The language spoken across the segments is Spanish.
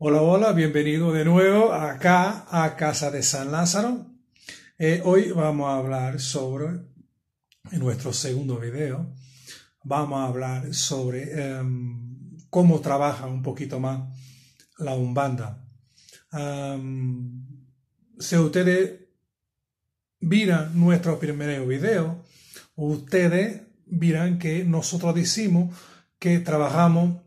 Hola, hola, bienvenido de nuevo acá a Casa de San Lázaro. Eh, hoy vamos a hablar sobre, en nuestro segundo video, vamos a hablar sobre em, cómo trabaja un poquito más la Umbanda. Em, si ustedes miran nuestro primer video, ustedes verán que nosotros decimos que trabajamos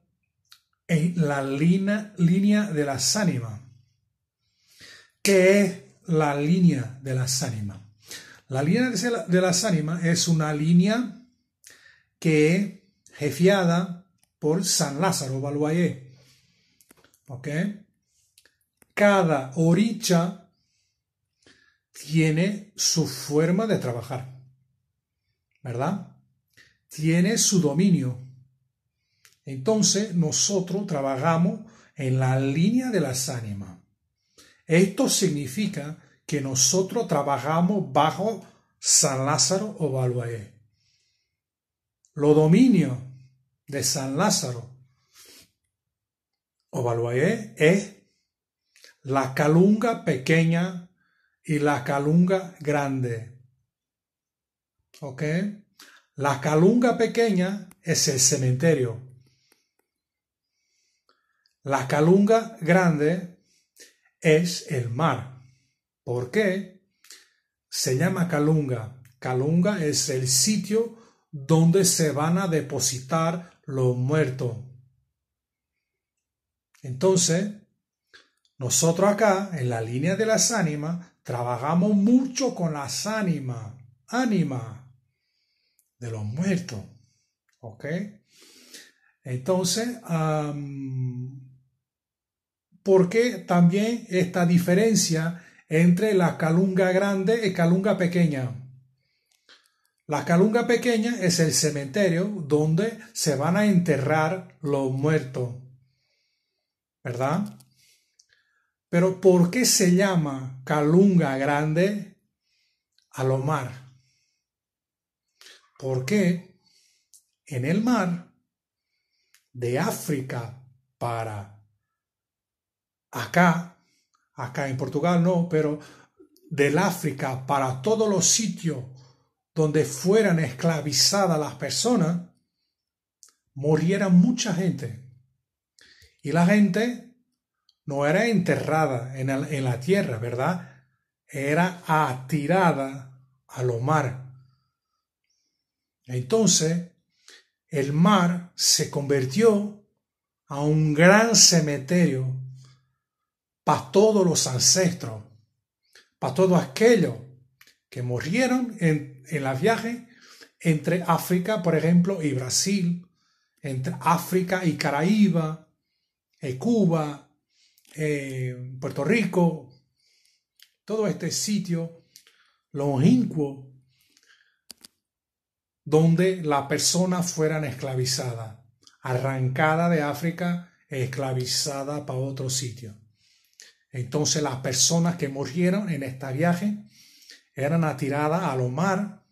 en la línea de las ánimas. ¿Qué es la línea de las ánimas? La línea de las ánimas es una línea que es jefiada por San Lázaro Baluayé. ¿Ok? Cada oricha tiene su forma de trabajar, ¿verdad? Tiene su dominio entonces nosotros trabajamos en la línea de las ánimas. Esto significa que nosotros trabajamos bajo San Lázaro o Lo Lo dominio de San Lázaro o es la calunga pequeña y la calunga grande. ¿Ok? La calunga pequeña es el cementerio la calunga grande es el mar. ¿Por qué? Se llama calunga. Calunga es el sitio donde se van a depositar los muertos. Entonces, nosotros acá, en la línea de las ánimas, trabajamos mucho con las ánimas, ánimas de los muertos. ¿Ok? Entonces, ¿Por qué también esta diferencia entre la calunga grande y calunga pequeña. La calunga pequeña es el cementerio donde se van a enterrar los muertos. ¿Verdad? Pero ¿por qué se llama calunga grande lo mar? Porque en el mar de África para acá, acá en Portugal no, pero del África para todos los sitios donde fueran esclavizadas las personas, muriera mucha gente. Y la gente no era enterrada en, la tierra, ¿verdad? Era atirada a lo mar. Entonces, el mar se convirtió a un gran cementerio para todos los ancestros, para todos aquellos que murieron en, en la viaje entre África, por ejemplo, y Brasil, entre África y Caraíba, eh, Cuba, eh, Puerto Rico, todo este sitio longínquo donde las personas fueran esclavizadas, arrancada de África esclavizada para otro sitio. Entonces las personas que murieron en este viaje eran atiradas al mar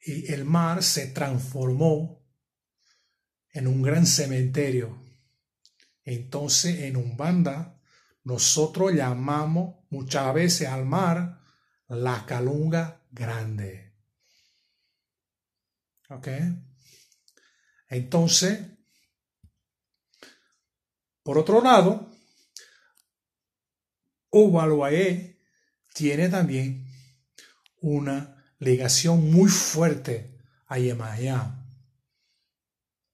y el mar se transformó en un gran cementerio. Entonces en Umbanda nosotros llamamos muchas veces al mar la calunga grande. ¿Ok? Entonces, por otro lado, Ovaluae tiene también una ligación muy fuerte a Yemayá.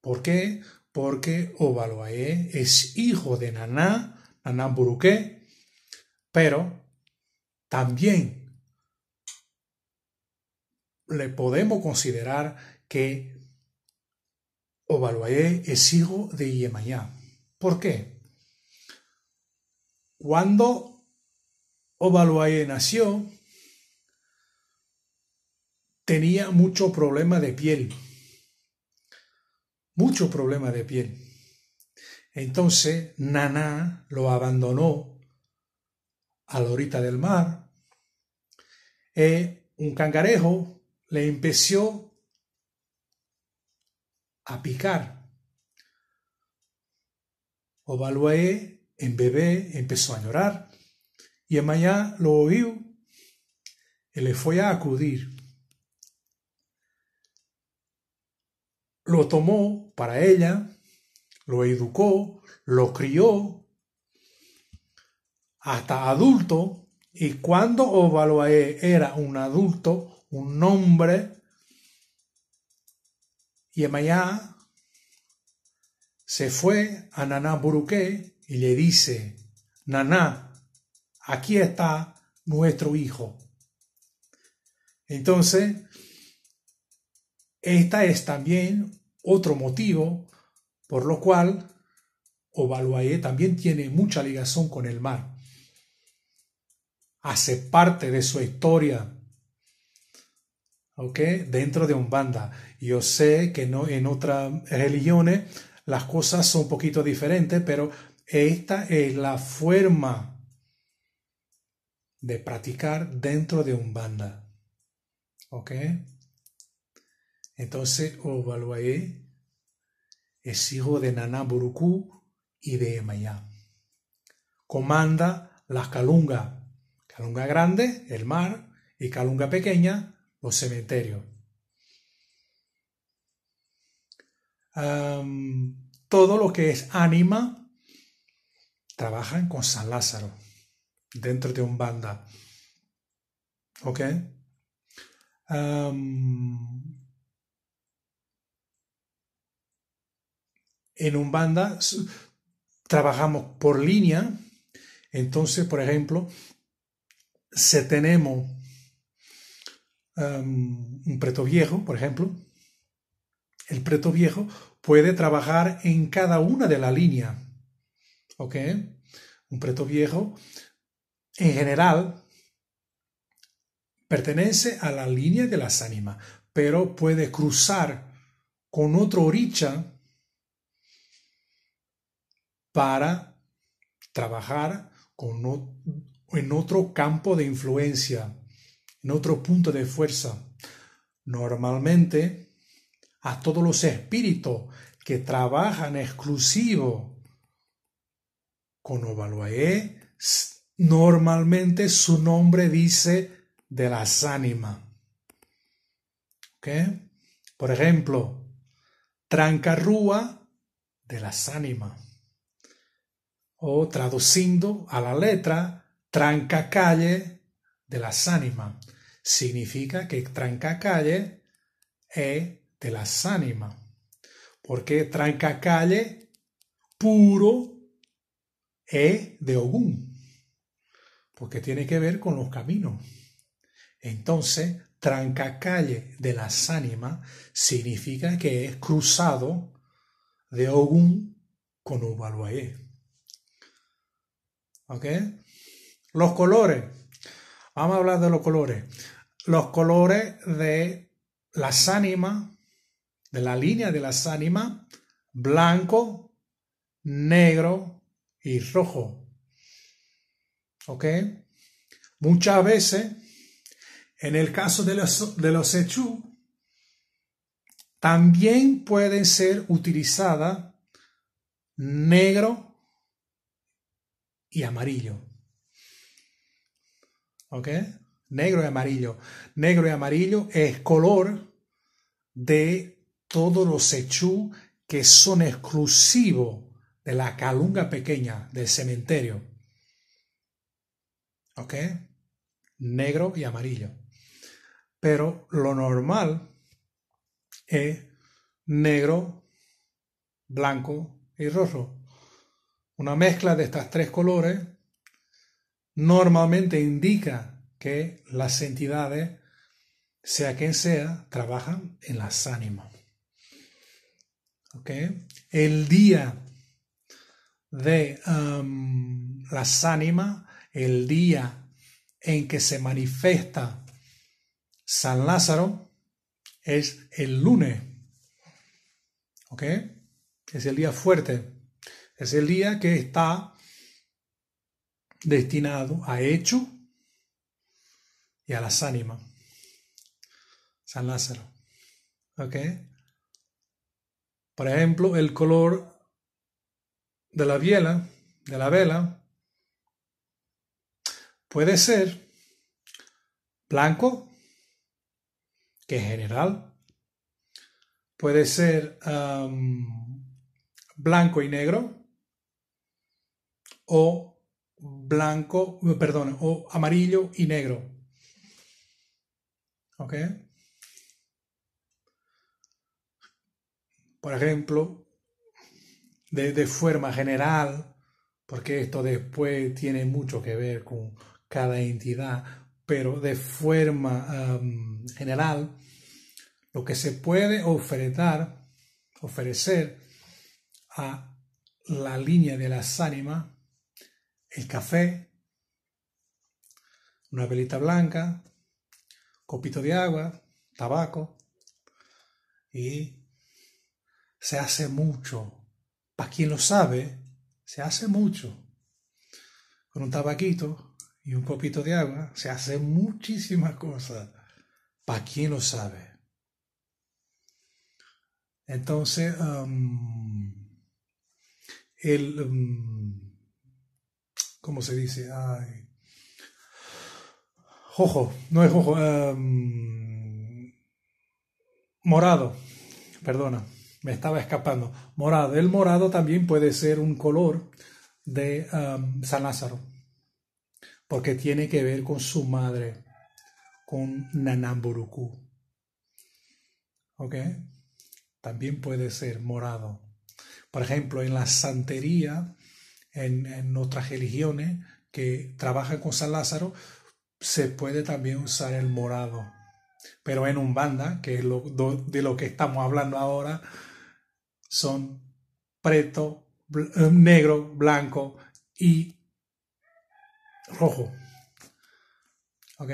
¿Por qué? Porque Ovaluae es hijo de Naná, Naná Buruqué, pero también le podemos considerar que Ovaluayé es hijo de Yemayá. ¿Por qué? Cuando Ovaluaye nació, tenía mucho problema de piel, mucho problema de piel. Entonces Naná lo abandonó a la orita del mar. y eh, un cangarejo le empezó a picar. Ovaluaye en bebé empezó a llorar y lo lo y le fue a acudir. Lo tomó para ella, lo educó, lo crió hasta adulto. Y cuando Ovaloae era un adulto, un hombre, Yemayá se fue a Naná Buruqué y le dice, Naná, aquí está nuestro Hijo. Entonces, esta es también otro motivo por lo cual Ovaluaye también tiene mucha ligación con el mar. Hace parte de su historia. ¿Ok? Dentro de un banda. Yo sé que no, en otras religiones las cosas son un poquito diferentes, pero esta es la forma de practicar dentro de un banda. ¿Ok? Entonces, Ovaluae es hijo de Naná Buruku y de Emaya. Comanda las calungas. Calunga grande, el mar, y calunga pequeña, los cementerios. todo lo que es ánima trabajan con San Lázaro dentro de un banda. ¿Ok? en un banda trabajamos por línea. Entonces, por ejemplo, si tenemos un preto viejo, por ejemplo, el preto viejo puede trabajar en cada una de las líneas. ¿Ok? Un preto viejo en general pertenece a la línea de las ánimas, pero puede cruzar con otro oricha para trabajar con en otro campo de influencia, en otro punto de fuerza. Normalmente, a todos los espíritus que trabajan exclusivo con Ovaluae Normalmente su nombre dice de las ánimas. Por ejemplo, trancarrúa de las ánimas. O traduciendo a la letra, trancacalle de las ánimas. Significa que trancacalle es de las ánimas. Porque trancacalle puro es de Ogún porque tiene que ver con los caminos. Entonces, trancacalle de las ánimas significa que es cruzado de Ogún con Ubaluayé. ¿Ok? Los colores. Vamos a hablar de los colores. Los colores de las ánimas, de la línea de las ánimas, blanco, negro y rojo. ¿Ok? Muchas veces, en el caso de los, de los también pueden ser utilizadas negro y amarillo. ¿Ok? Negro y amarillo. Negro y amarillo es color de todos los echu que son exclusivos de la calunga pequeña del cementerio. ¿ok? Negro y amarillo. Pero lo normal es negro, blanco y rojo. Una mezcla de estas tres colores normalmente indica que las entidades, sea quien sea, trabajan en las ánimas. ¿Okay? El día de um, las ánimas el día en que se manifiesta San Lázaro es el lunes. ¿Ok? Es el día fuerte. Es el día que está destinado a hecho y a las ánimas. San Lázaro. ¿Ok? Por ejemplo, el color de la vela, de la vela, puede ser blanco, que es general, puede ser blanco y negro, o blanco, eh, perdón, o amarillo y negro. ¿Ok? Por ejemplo, de forma general, porque esto después tiene mucho que ver con cada entidad, pero de forma general, lo que se puede ofrecer a la línea de las ánimas, el café, una pelita blanca, copito de agua, tabaco, y se hace mucho. Para quien lo sabe, se hace mucho. Con un tabaquito, y un copito de agua, se hace muchísimas cosas. ¿Para quién lo sabe? Entonces, um, el, um, ¿cómo se dice? Ay. Jojo, no es jojo, um, morado, perdona, me estaba escapando. Morado, el morado también puede ser un color de San Lázaro porque tiene que ver con su madre, con Nanamburuku. ¿Ok? También puede ser morado. Por ejemplo, en la santería, en, otras religiones que trabajan con San Lázaro, se puede también usar el morado. Pero en Umbanda, que es de lo que estamos hablando ahora, son preto, eh, negro, blanco y rojo. ¿Ok?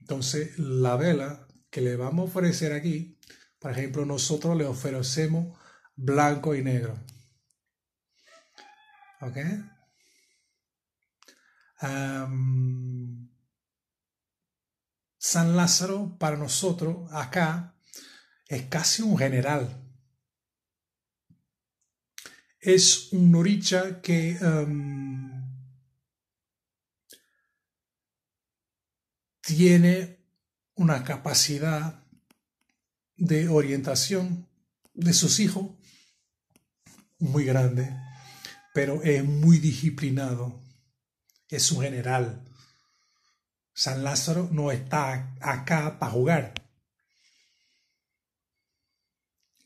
Entonces, la vela que le vamos a ofrecer aquí, por ejemplo, nosotros le ofrecemos blanco y negro. ¿Ok? San Lázaro para nosotros acá es casi un general. Es un oricha que tiene una capacidad de orientación de sus hijos muy grande, pero es muy disciplinado, es un general. San Lázaro no está acá para jugar.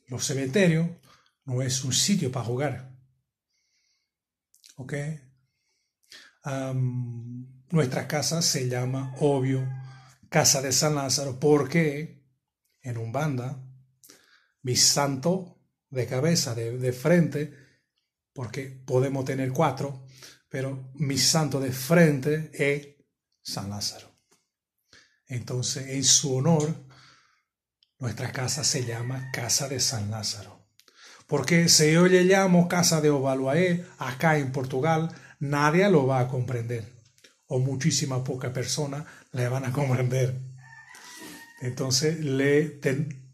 Los cementerios no es un sitio para jugar. ¿Ok? nuestra casa se llama, obvio, Casa de San Lázaro, porque en Umbanda, mi santo de cabeza, de, frente, porque podemos tener cuatro, pero mi santo de frente es San Lázaro. Entonces, en su honor, nuestra casa se llama Casa de San Lázaro. Porque si yo le llamo Casa de Ovaluaé acá en Portugal, nadie lo va a comprender o muchísima poca persona le van a comprender. Entonces le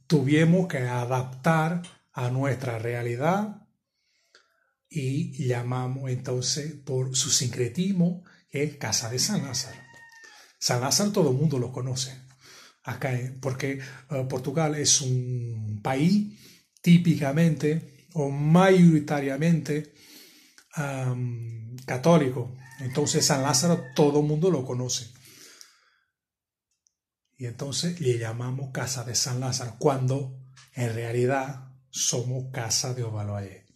tuvimos que adaptar a nuestra realidad y llamamos entonces por su sincretismo es Casa de San Lázaro. San Lázaro todo el mundo lo conoce acá, porque eh, Portugal es un país típicamente o mayoritariamente católico. Entonces San Lázaro todo el mundo lo conoce. Y entonces le llamamos Casa de San Lázaro, cuando en realidad somos Casa de Ovaloaé.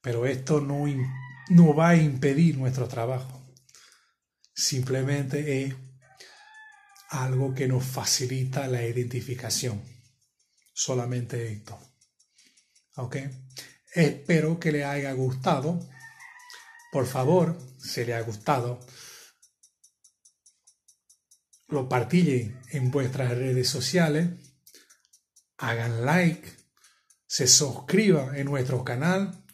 Pero esto no, no va a impedir nuestro trabajo. Simplemente es algo que nos facilita la identificación. Solamente esto. ¿Ok? Espero que le haya gustado. Por favor, si le ha gustado, lo partille en vuestras redes sociales, hagan like, se suscriban en nuestro canal,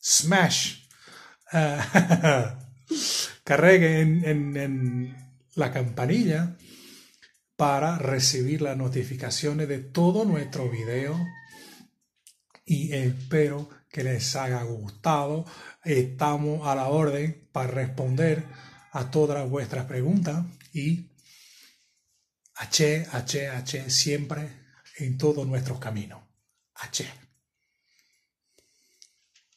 smash, Carreguen en, en la campanilla para recibir las notificaciones de todo nuestro video y espero que les haya gustado. Estamos a la orden para responder a todas vuestras preguntas y H, H, H siempre en todos nuestros caminos. H.